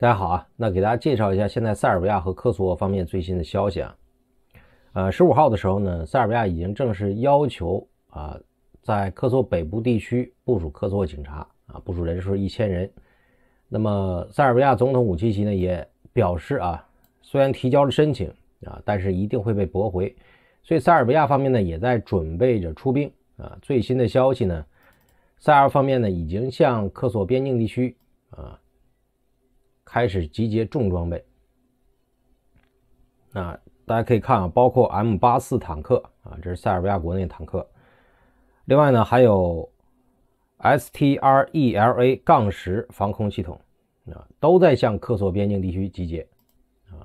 大家好啊，那给大家介绍一下现在塞尔维亚和科索沃方面最新的消息啊。呃，十五号的时候呢，塞尔维亚已经正式要求啊，在科索北部地区部署科索沃警察啊，部署人数一千人。那么塞尔维亚总统武契奇呢也表示啊，虽然提交了申请啊，但是一定会被驳回。所以塞尔维亚方面呢也在准备着出兵啊。最新的消息呢，塞尔方面呢已经向科索边境地区啊。开始集结重装备。那大家可以看啊，包括 M 八四坦克啊，这是塞尔维亚国内坦克。另外呢，还有 S T R E L A 杠十防空系统啊，都在向科索边境地区集结啊。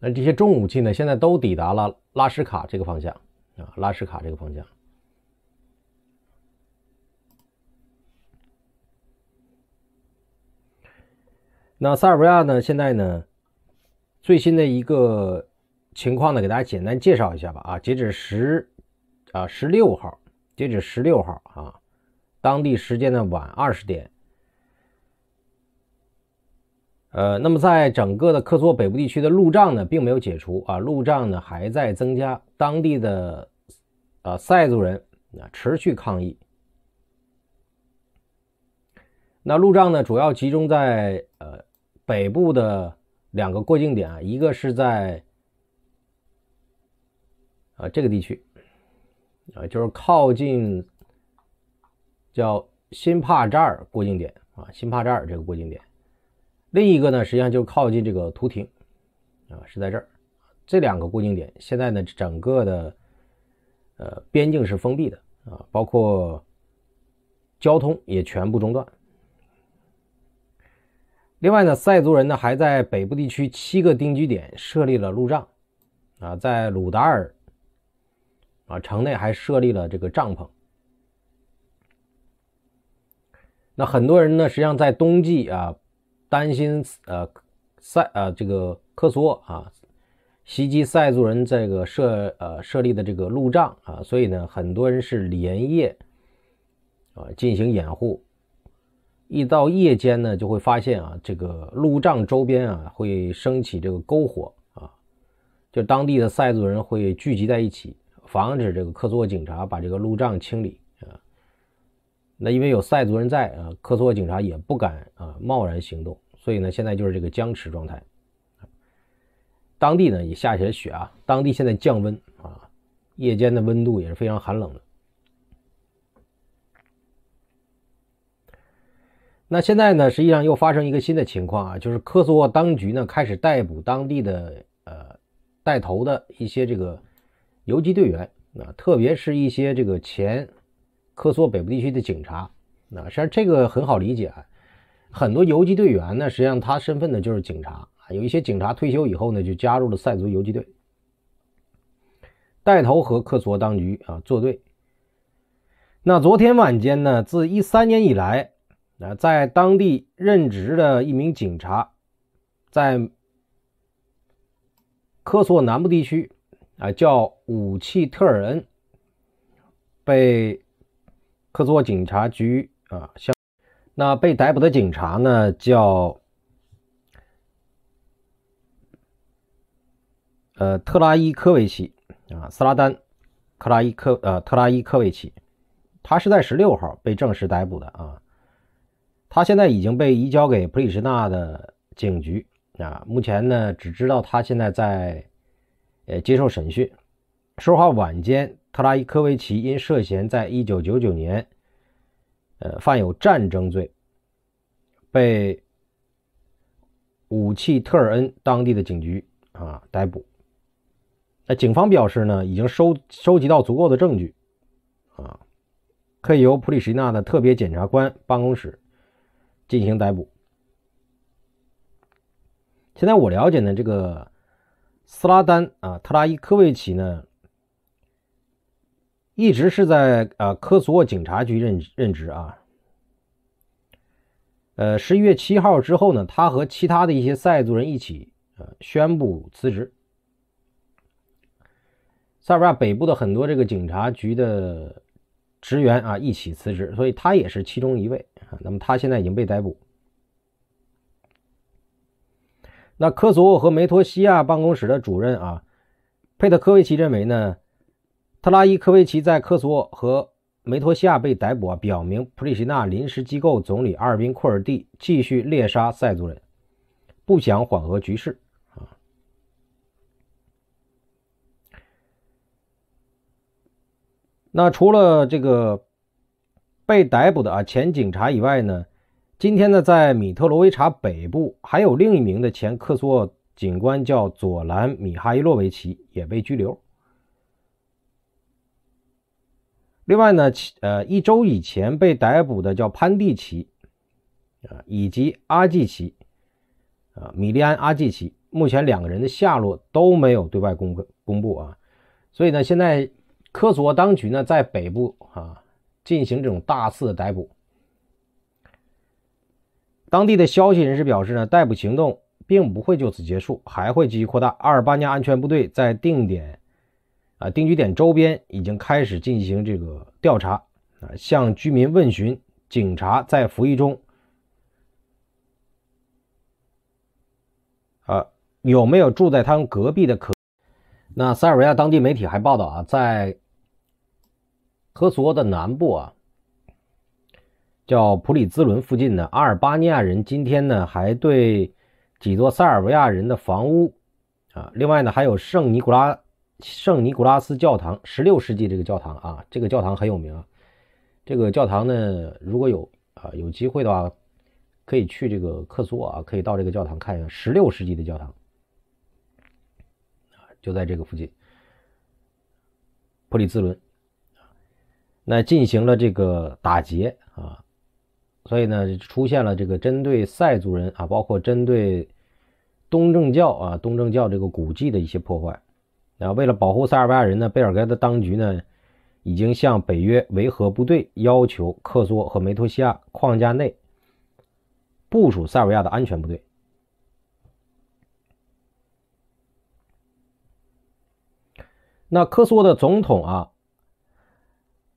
那这些重武器呢，现在都抵达了拉什卡这个方向。啊，拉什卡这个方向。那塞尔维亚呢？现在呢？最新的一个情况呢，给大家简单介绍一下吧。啊，截止十啊十六号，截止十六号啊，当地时间的晚二十点。呃，那么在整个的克唑北部地区的路障呢，并没有解除啊，路障呢还在增加，当地的啊塞族人啊持续抗议。那路障呢，主要集中在呃北部的两个过境点啊，一个是在啊这个地区啊，就是靠近叫新帕扎尔过境点啊，新帕扎尔这个过境点。另一个呢，实际上就靠近这个图亭，啊，是在这儿，这两个固定点现在呢，整个的，呃，边境是封闭的啊，包括交通也全部中断。另外呢，塞族人呢还在北部地区七个定居点设立了路障，啊，在鲁达尔，啊，城内还设立了这个帐篷。那很多人呢，实际上在冬季啊。担心呃塞呃这个索沃啊袭击塞族人这个设呃设立的这个路障啊，所以呢很多人是连夜啊进行掩护。一到夜间呢，就会发现啊这个路障周边啊会升起这个篝火啊，就当地的塞族人会聚集在一起，防止这个索沃警察把这个路障清理。那因为有塞族人在啊，科索沃警察也不敢啊贸然行动，所以呢，现在就是这个僵持状态。当地呢也下起了雪啊，当地现在降温啊，夜间的温度也是非常寒冷的。那现在呢，实际上又发生一个新的情况啊，就是科索沃当局呢开始逮捕当地的呃带头的一些这个游击队员啊，特别是一些这个前。科索北部地区的警察，那实际上这个很好理解。很多游击队员呢，实际上他身份呢就是警察，有一些警察退休以后呢，就加入了塞族游击队，带头和科索当局啊作对。那昨天晚间呢，自一三年以来，啊，在当地任职的一名警察，在科索南部地区，啊，叫武契特尔恩，被。客佐警察局啊，相那被逮捕的警察呢，叫呃特拉伊科维奇啊，斯拉丹克拉伊科呃特拉伊科维奇，他是在十六号被正式逮捕的啊，他现在已经被移交给普里什纳的警局啊，目前呢只知道他现在在呃接受审讯，说话晚间。特拉伊科维奇因涉嫌在1999年，呃，犯有战争罪，被武器特尔恩当地的警局啊逮捕。那警方表示呢，已经收收集到足够的证据，啊，可以由普里什纳的特别检察官办公室进行逮捕。现在我了解呢，这个斯拉丹啊，特拉伊科维奇呢。一直是在啊科索沃警察局任任职啊，呃，十一月七号之后呢，他和其他的一些塞族人一起呃宣布辞职，塞尔维亚北部的很多这个警察局的职员啊一起辞职，所以他也是其中一位啊。那么他现在已经被逮捕。那科索沃和梅托西亚办公室的主任啊佩特科维奇认为呢？特拉伊科维奇在科索沃和梅托西亚被逮捕，表明普里希纳临时机构总理阿尔宾库尔蒂继续猎杀塞族人，不想缓和局势那除了这个被逮捕的啊前警察以外呢，今天呢在米特罗维察北部还有另一名的前科索沃警官叫佐兰米哈伊洛维奇也被拘留。另外呢，呃，一周以前被逮捕的叫潘蒂奇，啊，以及阿季奇，啊，米利安·阿季奇，目前两个人的下落都没有对外公公布啊。所以呢，现在科索沃当局呢在北部啊进行这种大肆的逮捕。当地的消息人士表示呢，逮捕行动并不会就此结束，还会继续扩大。阿尔巴尼亚安全部队在定点。啊，定居点周边已经开始进行这个调查啊，向居民问询。警察在服役中啊，有没有住在他们隔壁的可？那塞尔维亚当地媒体还报道啊，在科索沃的南部啊，叫普里兹伦附近的阿尔巴尼亚人今天呢，还对几座塞尔维亚人的房屋啊，另外呢，还有圣尼古拉。圣尼古拉斯教堂，十六世纪这个教堂啊，这个教堂很有名啊。这个教堂呢，如果有啊有机会的话，可以去这个克苏啊，可以到这个教堂看一下十六世纪的教堂就在这个附近。普里兹伦，那进行了这个打劫啊，所以呢，出现了这个针对塞族人啊，包括针对东正教啊，东正教这个古迹的一些破坏。那为了保护塞尔维亚人呢，贝尔格的当局呢，已经向北约维和部队要求科索和梅托西亚框架内部署塞尔维亚的安全部队。那科索的总统啊，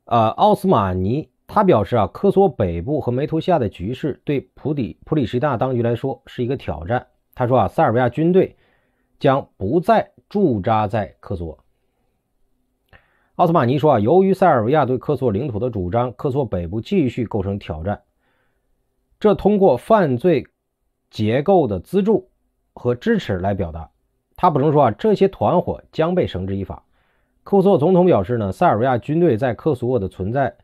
啊奥斯马尼他表示啊，科索北部和梅托西亚的局势对普里普里什大当局来说是一个挑战。他说啊，塞尔维亚军队将不再。驻扎在科索。沃，奥斯马尼说：“啊，由于塞尔维亚对科索沃领土的主张，科索沃北部继续构成挑战。这通过犯罪结构的资助和支持来表达。”他补充说：“啊，这些团伙将被绳之以法。”科索沃总统表示：“呢，塞尔维亚军队在科索沃的存在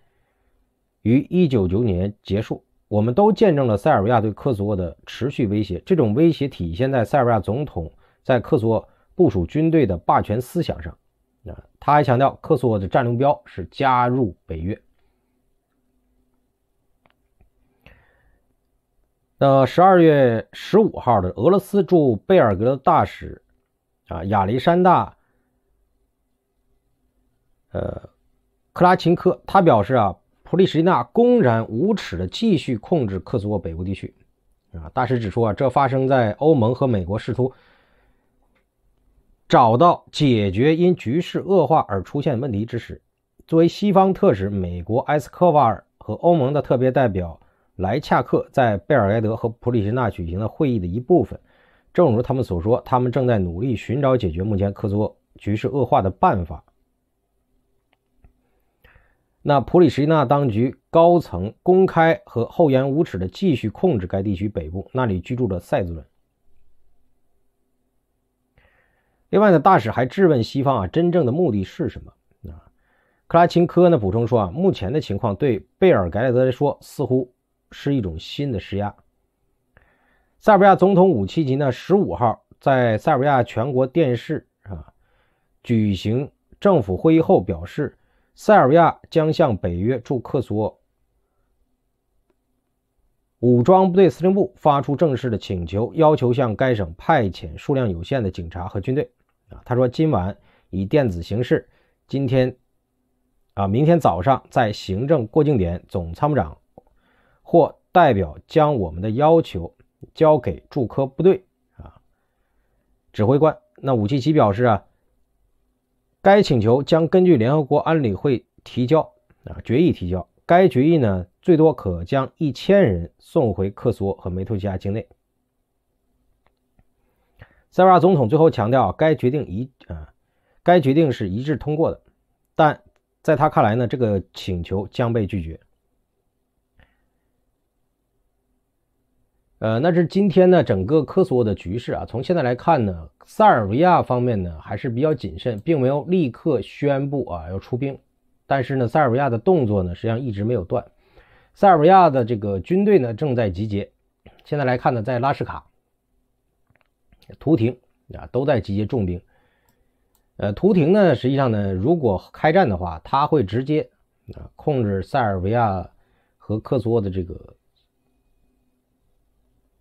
于一九九九年结束。我们都见证了塞尔维亚对科索沃的持续威胁。这种威胁体现在塞尔维亚总统在科索沃。”部署军队的霸权思想上，啊，他还强调科索沃的战略目标是加入北约。那十二月十五号的俄罗斯驻贝尔格勒大使啊，亚历山大，呃，克拉琴科，他表示啊，普里什纳公然无耻的继续控制克索沃北部地区，啊，大使指出啊，这发生在欧盟和美国试图。找到解决因局势恶化而出现问题之时，作为西方特使，美国埃斯科瓦尔和欧盟的特别代表莱恰克在贝尔盖德和普里什纳举行的会议的一部分。正如他们所说，他们正在努力寻找解决目前克族局势恶化的办法。那普里什纳当局高层公开和厚颜无耻的继续控制该地区北部，那里居住着塞族人。另外呢，大使还质问西方啊，真正的目的是什么？啊，克拉钦科呢补充说啊，目前的情况对贝尔格莱德来说似乎是一种新的施压。塞尔维亚总统武契奇呢，十五号在塞尔维亚全国电视啊举行政府会议后表示，塞尔维亚将向北约驻克沃。武装部队司令部发出正式的请求，要求向该省派遣数量有限的警察和军队。啊，他说今晚以电子形式，今天啊，明天早上在行政过境点，总参谋长或代表将我们的要求交给驻科部队。啊，指挥官。那武契奇表示啊，该请求将根据联合国安理会提交啊决议提交。该决议呢，最多可将一千人送回科索沃和梅图希亚境内。塞尔瓦总统最后强调，该决定一啊，该决定是一致通过的，但在他看来呢，这个请求将被拒绝。呃，那是今天呢，整个科索沃的局势啊，从现在来看呢，塞尔维亚方面呢还是比较谨慎，并没有立刻宣布啊要出兵。但是呢，塞尔维亚的动作呢，实际上一直没有断。塞尔维亚的这个军队呢，正在集结。现在来看呢，在拉什卡、图廷啊，都在集结重兵。呃，图廷呢，实际上呢，如果开战的话，他会直接啊控制塞尔维亚和科索沃的这个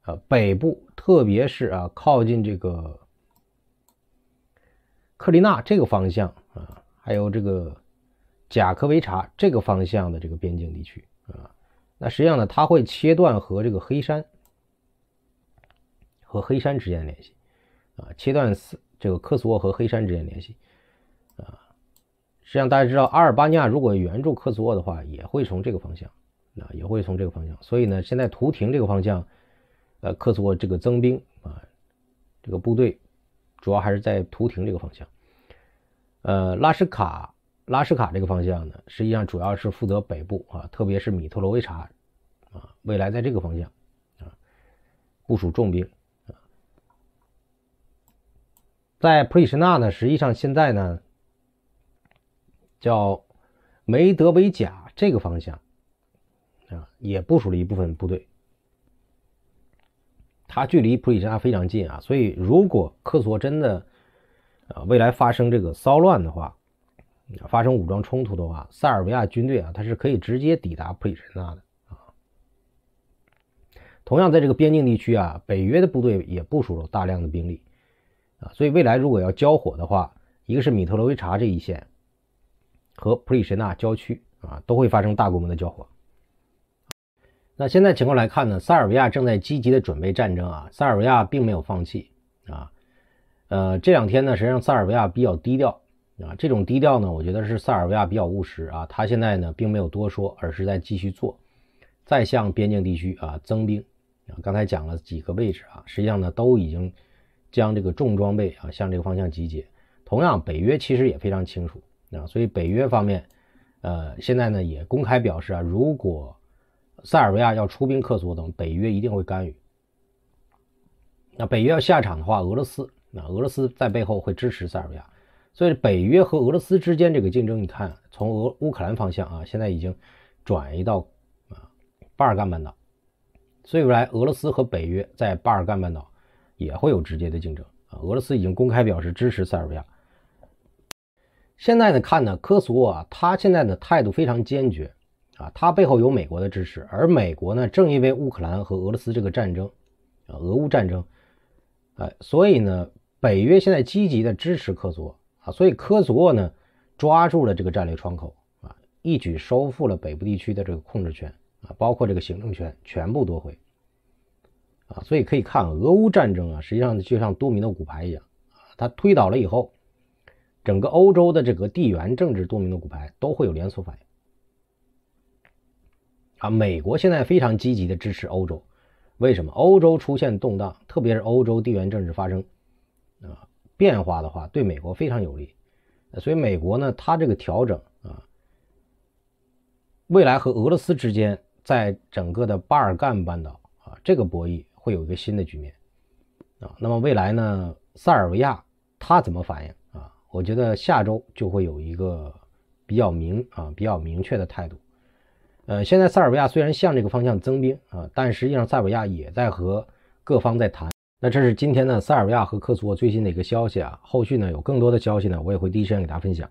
呃北部，特别是啊靠近这个克里纳这个方向啊，还有这个。贾科维察这个方向的这个边境地区啊，那实际上呢，它会切断和这个黑山和黑山之间的联系啊，切断这个科索沃和黑山之间联系啊。实际上大家知道，阿尔巴尼亚如果援助科索沃的话，也会从这个方向啊，也会从这个方向。所以呢，现在图廷这个方向，呃，科索沃这个增兵啊，这个部队主要还是在图廷这个方向，呃，拉什卡。拉什卡这个方向呢，实际上主要是负责北部啊，特别是米特罗维察啊，未来在这个方向啊部署重兵。在普里什纳呢，实际上现在呢叫梅德维贾这个方向啊，也部署了一部分部队。它距离普里什纳非常近啊，所以如果克索真的啊未来发生这个骚乱的话，发生武装冲突的话，塞尔维亚军队啊，它是可以直接抵达普里什纳的啊。同样，在这个边境地区啊，北约的部队也部署了大量的兵力啊。所以，未来如果要交火的话，一个是米特罗维察这一线，和普里什纳郊区啊，都会发生大规模的交火。那现在情况来看呢，塞尔维亚正在积极的准备战争啊，塞尔维亚并没有放弃啊。呃，这两天呢，实际上塞尔维亚比较低调。啊，这种低调呢，我觉得是塞尔维亚比较务实啊。他现在呢，并没有多说，而是在继续做，再向边境地区啊增兵啊。刚才讲了几个位置啊，实际上呢，都已经将这个重装备啊向这个方向集结。同样，北约其实也非常清楚啊，所以北约方面，呃，现在呢也公开表示啊，如果塞尔维亚要出兵克索等，北约一定会干预。那北约要下场的话，俄罗斯那俄罗斯在背后会支持塞尔维亚。所以北约和俄罗斯之间这个竞争，你看从俄乌克兰方向啊，现在已经转移到啊巴尔干半岛。所以未来俄罗斯和北约在巴尔干半岛也会有直接的竞争啊。俄罗斯已经公开表示支持塞尔维亚。现在呢看呢科索沃啊，他现在的态度非常坚决啊，他背后有美国的支持，而美国呢正因为乌克兰和俄罗斯这个战争啊俄乌战争，哎，所以呢北约现在积极的支持科索沃。啊，所以科索沃呢，抓住了这个战略窗口啊，一举收复了北部地区的这个控制权啊，包括这个行政权全部夺回。啊，所以可以看俄乌战争啊，实际上就像多米诺骨牌一样啊，它推倒了以后，整个欧洲的这个地缘政治多米诺骨牌都会有连锁反应。啊，美国现在非常积极的支持欧洲，为什么？欧洲出现动荡，特别是欧洲地缘政治发生啊。变化的话，对美国非常有利，所以美国呢，它这个调整啊，未来和俄罗斯之间在整个的巴尔干半岛啊，这个博弈会有一个新的局面啊。那么未来呢，塞尔维亚它怎么反应啊？我觉得下周就会有一个比较明啊比较明确的态度。呃，现在塞尔维亚虽然向这个方向增兵啊，但实际上塞尔维亚也在和各方在谈。那这是今天呢塞尔维亚和克沃最新的一个消息啊，后续呢有更多的消息呢，我也会第一时间给大家分享。